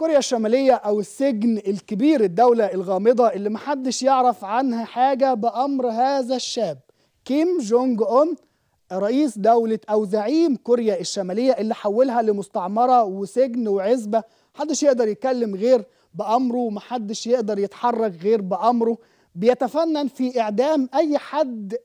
كوريا الشمالية أو السجن الكبير الدولة الغامضة اللي محدش يعرف عنها حاجة بأمر هذا الشاب كيم جونج أون رئيس دولة أو زعيم كوريا الشمالية اللي حولها لمستعمرة وسجن وعزبة محدش يقدر يتكلم غير بأمره ومحدش يقدر يتحرك غير بأمره بيتفنن في إعدام أي حد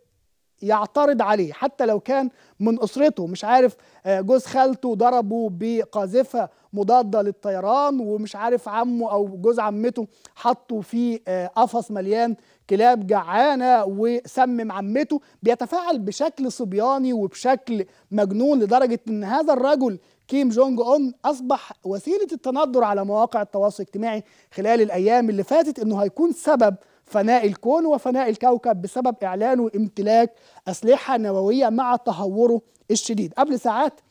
يعترض عليه حتى لو كان من اسرته مش عارف آه، جوز خالته ضربه بقاذفه مضاده للطيران ومش عارف عمه او جوز عمته حطه في آه، قفص مليان كلاب جعانه وسمم عمته بيتفاعل بشكل صبياني وبشكل مجنون لدرجه ان هذا الرجل كيم جونج اون اصبح وسيله التندر على مواقع التواصل الاجتماعي خلال الايام اللي فاتت انه هيكون سبب فناء الكون وفناء الكوكب بسبب إعلانه امتلاك أسلحة نووية مع تهوره الشديد قبل ساعات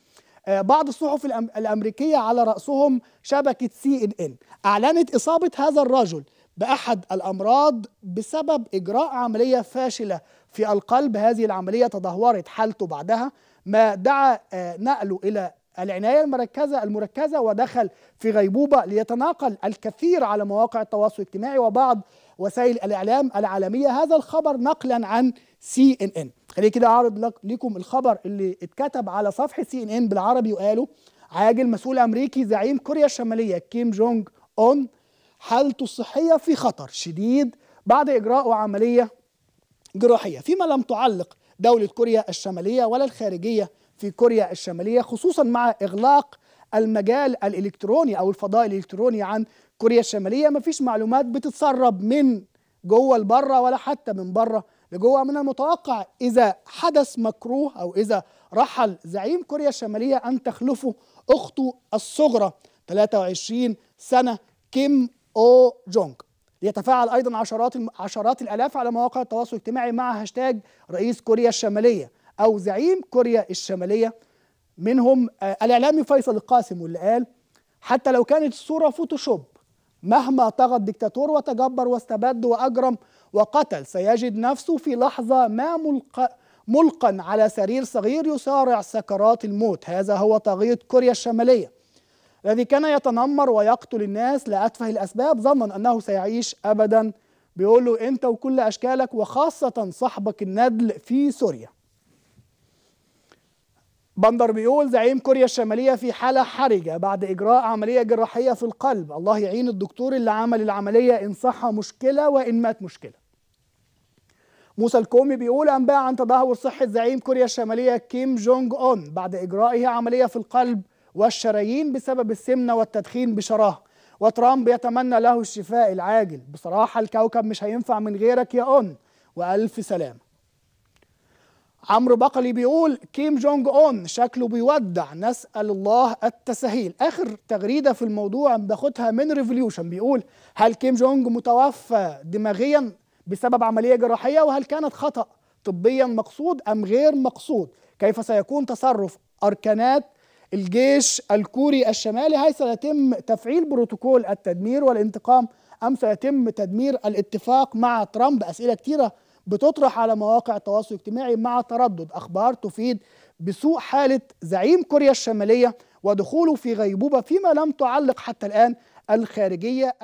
آه، بعض الصحف الأمريكية على رأسهم شبكة سي إن إن أعلنت إصابة هذا الرجل بأحد الأمراض بسبب إجراء عملية فاشلة في القلب هذه العملية تدهورت حالته بعدها ما دعا آه، نقله إلى العناية المركزة المركزة ودخل في غيبوبة ليتناقل الكثير على مواقع التواصل الاجتماعي وبعض وسائل الإعلام العالمية هذا الخبر نقلا عن سي إن إن خليني كده أعرض لكم الخبر اللي اتكتب على صفحة سي إن إن بالعربي وقالوا عاجل مسؤول أمريكي زعيم كوريا الشمالية كيم جونج أون حالته الصحية في خطر شديد بعد إجراء عملية جراحية فيما لم تعلق دولة كوريا الشمالية ولا الخارجية في كوريا الشمالية خصوصا مع إغلاق المجال الإلكتروني أو الفضاء الإلكتروني عن كوريا الشمالية مفيش معلومات بتتسرب من جوه لبره ولا حتى من بره لجوه من المتوقع إذا حدث مكروه أو إذا رحل زعيم كوريا الشمالية أن تخلفه أخته الصغرى 23 سنة كيم أو جونغ يتفاعل ايضا عشرات عشرات الالاف على مواقع التواصل الاجتماعي مع هاشتاج رئيس كوريا الشماليه أو زعيم كوريا الشمالية منهم آه، الإعلامي فيصل القاسم واللي قال حتى لو كانت الصورة فوتوشوب مهما طغى الدكتاتور وتجبر واستبد وأجرم وقتل سيجد نفسه في لحظة ما ملقى ملقا على سرير صغير يصارع سكرات الموت هذا هو طاغية كوريا الشمالية الذي كان يتنمر ويقتل الناس لأتفه الأسباب ظنا أنه سيعيش أبدا بيقول له أنت وكل أشكالك وخاصة صاحبك الندل في سوريا بندر بيقول زعيم كوريا الشمالية في حالة حرجة بعد إجراء عملية جراحية في القلب الله يعين الدكتور اللي عمل العملية إن صح مشكلة وإن مات مشكلة موسى الكومي بيقول أنباء عن تدهور صحة زعيم كوريا الشمالية كيم جونج أون بعد إجرائه عملية في القلب والشرايين بسبب السمنة والتدخين بشراهة وترامب يتمنى له الشفاء العاجل بصراحة الكوكب مش هينفع من غيرك يا أون وألف سلام عمرو بقلي بيقول كيم جونج اون شكله بيودع نسال الله التسهيل اخر تغريده في الموضوع باخدها من ريفوليوشن بيقول هل كيم جونج متوفى دماغيا بسبب عمليه جراحيه وهل كانت خطا طبيا مقصود ام غير مقصود كيف سيكون تصرف اركانات الجيش الكوري الشمالي هل سيتم تفعيل بروتوكول التدمير والانتقام ام سيتم تدمير الاتفاق مع ترامب اسئله كثيره بتطرح على مواقع التواصل الاجتماعي مع تردد أخبار تفيد بسوء حالة زعيم كوريا الشمالية ودخوله في غيبوبة فيما لم تعلق حتى الآن الخارجية